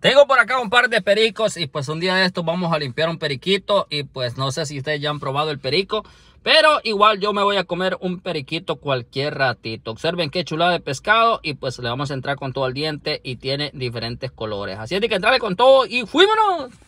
Tengo por acá un par de pericos y pues un día de estos vamos a limpiar un periquito y pues no sé si ustedes ya han probado el perico, pero igual yo me voy a comer un periquito cualquier ratito. Observen qué chulada de pescado y pues le vamos a entrar con todo el diente y tiene diferentes colores. Así es de que entrarle con todo y fuímonos.